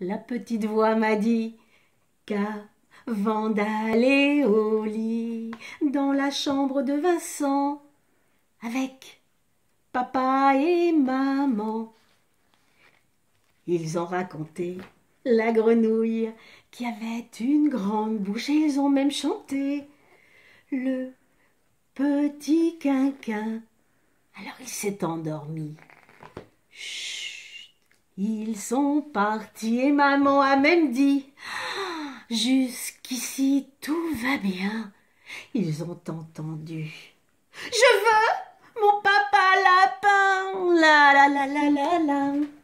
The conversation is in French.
La petite voix m'a dit qu'avant d'aller au lit, dans la chambre de Vincent, avec papa et maman, ils ont raconté la grenouille qui avait une grande bouche et ils ont même chanté le petit quinquin. Alors il s'est endormi. Ils sont partis et maman a même dit Jusqu'ici tout va bien. Ils ont entendu. Je veux mon papa lapin. La la la la la la.